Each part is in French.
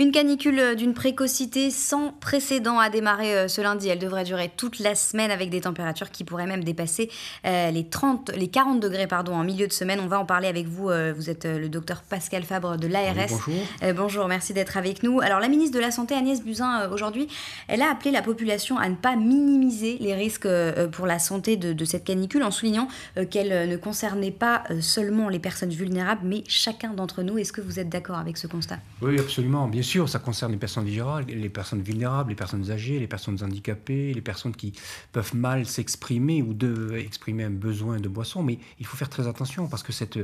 Une canicule euh, d'une précocité sans précédent a démarré euh, ce lundi. Elle devrait durer toute la semaine avec des températures qui pourraient même dépasser euh, les, 30, les 40 degrés pardon, en milieu de semaine. On va en parler avec vous. Vous êtes le docteur Pascal Fabre de l'ARS. bonjour. bonjour, merci d'être avec nous. Alors la ministre de la Santé Agnès Buzyn, aujourd'hui, elle a appelé la population à ne pas minimiser les risques pour la santé de, de cette canicule en soulignant qu'elle ne concernait pas seulement les personnes vulnérables, mais chacun d'entre nous. Est-ce que vous êtes d'accord avec ce constat Oui, absolument. Bien sûr, ça concerne les personnes vulnérables, les personnes vulnérables, les personnes âgées, les personnes handicapées, les personnes qui peuvent mal s'exprimer ou de exprimer un besoin de boisson. Mais il faut faire très attention parce que cette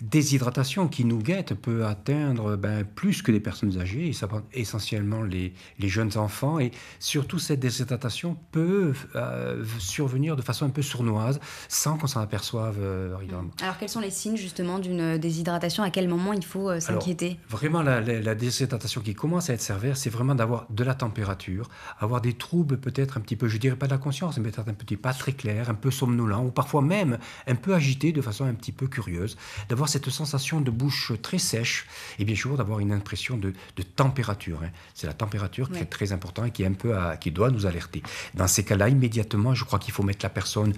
déshydratation qui nous guette peut atteindre ben, plus que les personnes âgées, et ça essentiellement les, les, jeunes enfants. Et surtout, cette déshydratation peut euh, survenir de façon un peu sournoise sans qu'on s'en aperçoive. Euh, mm. Alors, quels sont les signes justement d'une euh, déshydratation À quel moment il faut s'inquiéter Vraiment, la déshydratation qui commence à être sévère, c'est vraiment d'avoir de la température, avoir des troubles peut-être un petit peu, je dirais pas de la conscience, mais peut-être un petit pas très clair, un peu somnolent, ou parfois même un peu agité de façon un petit peu curieuse, d'avoir cette sensation de bouche très sèche, et bien sûr d'avoir une impression de, température. Hein. C'est la température qui est très importante et qui, est un peu qui doit nous alerter. Dans ces cas-là, immédiatement, je crois qu'il faut mettre la personne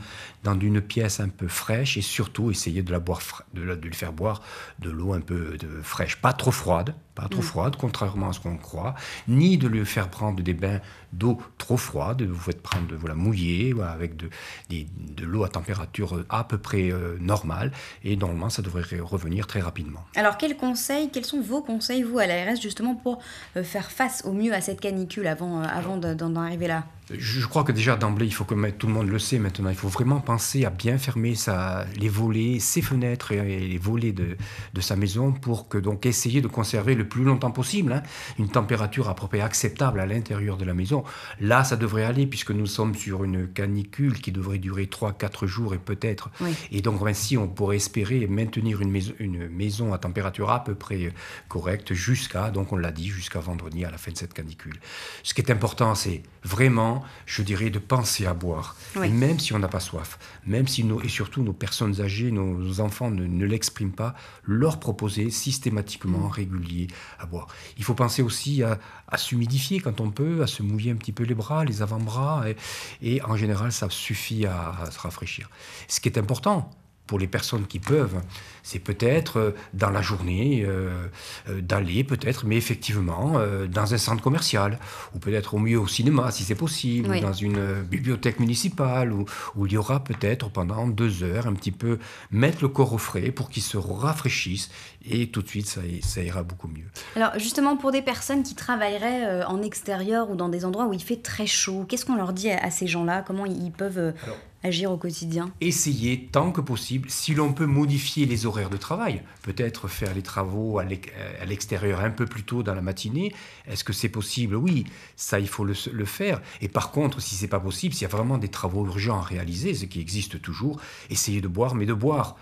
dans une pièce un peu fraîche et surtout essayer de, la boire, de, lui faire boire de l'eau un peu fraîche, pas trop froide, pas trop mm. froide, contrairement à ce qu'on croit, ni de lui faire prendre des bains d'eau trop froide, vous faites prendre voilà, avec de, l'eau à température euh, à peu près euh, normale, et normalement ça devrait revenir très rapidement. Alors quels conseils, quels sont vos conseils, vous, à l'ARS, justement, pour euh, faire face au mieux à cette canicule avant d'en arriver là je crois que déjà d'emblée, il faut que tout le monde le sait maintenant. Il faut vraiment penser à bien fermer les volets, ses fenêtres et les volets de, sa maison pour que donc essayer de conserver le plus longtemps possible hein, une température à peu près acceptable à l'intérieur de la maison. Là, ça devrait aller puisque nous sommes sur une canicule qui devrait durer 3-4 jours et peut-être. Et donc ainsi, on pourrait espérer maintenir une une maison à température à peu près euh, correcte jusqu'à, donc on l'a dit, jusqu'à vendredi à la fin de cette canicule. Ce qui est important, c'est vraiment je dirais, de penser à boire. Et même si on n'a pas soif, même si nos, et surtout nos personnes âgées, nos enfants ne, l'expriment pas, leur proposer systématiquement, mm. régulier, à boire. Il faut penser aussi à, s'humidifier quand on peut, à se mouiller un petit peu les bras, les avant-bras, et, en général, ça suffit à se rafraîchir. Ce qui est important, pour les personnes qui peuvent, c'est peut-être euh, dans la journée euh, euh, d'aller peut-être, mais effectivement dans un centre commercial ou peut-être au mieux au cinéma si c'est possible, ou dans une bibliothèque municipale où, il y aura peut-être pendant deux heures un petit peu mettre le corps au frais pour qu'il se rafraîchisse et tout de suite ça, ira beaucoup mieux. Alors justement pour des personnes qui travailleraient en extérieur ou dans des endroits où il fait très chaud, qu'est-ce qu'on leur dit à, ces gens-là Comment ils peuvent agir au quotidien Essayer tant que possible, si l'on peut modifier les horaires de travail, peut-être faire les travaux à l'extérieur un peu plus tôt dans la matinée. Est-ce que c'est possible Oui, ça il faut le, faire. Et par contre, si c'est pas possible, s'il y a vraiment des travaux urgents à réaliser, ce qui existe toujours, essayer de boire, mais de boire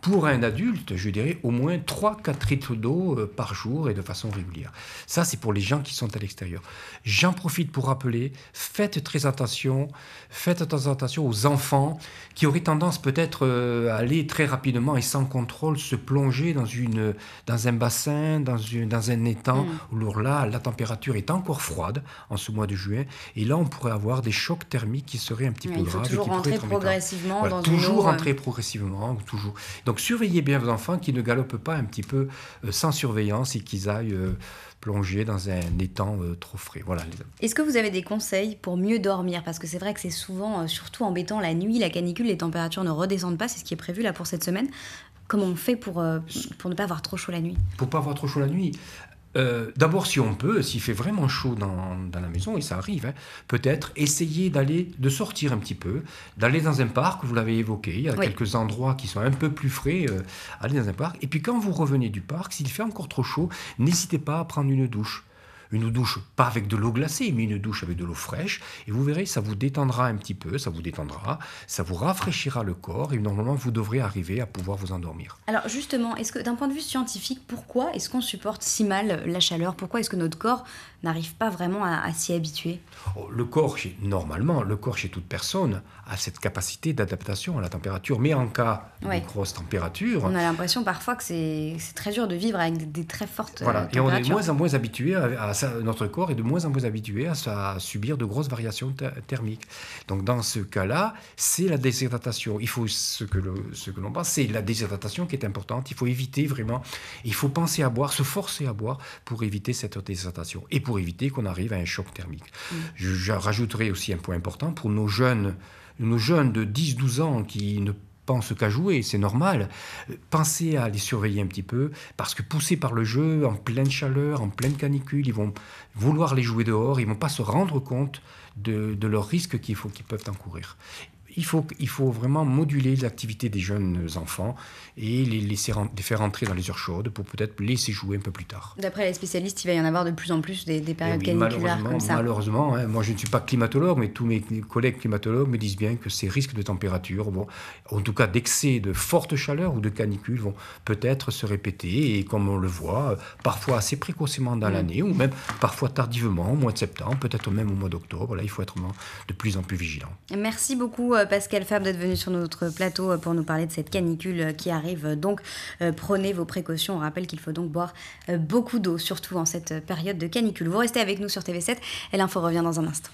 pour un adulte, je dirais au moins 3-4 litres d'eau euh, par jour et de façon régulière. Ça, c'est pour les gens qui sont à l'extérieur. J'en profite pour rappeler, faites très attention, faites attention aux enfants qui auraient tendance peut-être euh, à aller très rapidement et sans contrôle se plonger dans, une, dans un bassin, dans, une, dans un étang, mm. où là, la température est encore froide en ce mois de juin. Et là, on pourrait avoir des chocs thermiques qui seraient un petit peu graves. toujours rentrer progressivement dans Toujours une eau, rentrer hein. progressivement, toujours. Donc surveillez bien vos enfants qui ne galopent pas un petit peu euh, sans surveillance et qu'ils aillent euh, plonger dans un étang euh, trop frais. Voilà. Est-ce que vous avez des conseils pour mieux dormir Parce que c'est vrai que c'est souvent, surtout embêtant la nuit, la canicule, les températures ne redescendent pas, c'est ce qui est prévu là pour cette semaine. Comment on fait pour, pour ne pas avoir trop chaud la nuit Pour pas avoir trop chaud la nuit, euh, d'abord, si on peut, s'il fait vraiment chaud dans, la maison, et ça arrive, hein, peut-être essayer d'aller, de sortir un petit peu, d'aller dans un parc, vous l'avez évoqué, il y a quelques endroits qui sont un peu plus frais, euh, allez dans un parc. Et puis quand vous revenez du parc, s'il fait encore trop chaud, n'hésitez pas à prendre une douche une douche pas avec de l'eau glacée, mais une douche avec de l'eau fraîche. Et vous verrez, ça vous détendra un petit peu, ça vous détendra, ça vous rafraîchira le corps et normalement, vous devrez arriver à pouvoir vous endormir. Alors justement, est-ce que d'un point de vue scientifique, pourquoi est-ce qu'on supporte si mal la chaleur Pourquoi est-ce que notre corps n'arrive pas vraiment à, s'y habituer oh, Le corps, normalement, le corps chez toute personne a cette capacité d'adaptation à la température, mais en cas de grosse température... On a l'impression parfois que c'est très dur de vivre avec des très fortes températures. et on est de moins en moins habitué à, notre corps est de moins en moins habitué à, subir de grosses variations thermiques. Donc dans ce cas-là, c'est la déshydratation. Il faut ce que l'on pense, c'est la déshydratation qui est importante. Il faut éviter vraiment, il faut penser à boire, se forcer à boire pour éviter cette déshydratation. Et pour éviter qu'on arrive à un choc thermique. Mm. Je, rajouterai aussi un point important pour nos jeunes, nos jeunes de 10-12 ans qui ne pensent qu'à jouer, c'est normal. Euh, pensez à les surveiller un petit peu, parce que poussés par le jeu, en pleine chaleur, en pleine canicule, ils vont vouloir les jouer dehors, ils vont pas se rendre compte de, leurs risques qu'ils peuvent encourir il faut, il faut vraiment moduler l'activité des jeunes enfants et les, laisser, faire entrer dans les heures chaudes pour peut-être laisser jouer un peu plus tard. D'après les spécialistes, il va y en avoir de plus en plus des, périodes eh caniculaires comme ça. Malheureusement, hein. moi je ne suis pas climatologue, mais tous mes collègues climatologues me disent bien que ces risques de température, bon, en tout cas d'excès de forte chaleur ou de canicule, vont peut-être se répéter et comme on le voit, parfois assez précocement dans mm. l'année ou même parfois tardivement, au mois de septembre, peut-être même au mois d'octobre. Là, il faut être de plus en plus vigilant. Merci beaucoup euh, Pascal Fabre d'être venu sur notre plateau euh, pour nous parler de cette canicule euh, qui arrive. Euh, donc, prenez vos précautions. On rappelle qu'il faut donc boire beaucoup d'eau, surtout en cette période de canicule. Vous restez avec nous sur TV7 et l'info revient dans un instant.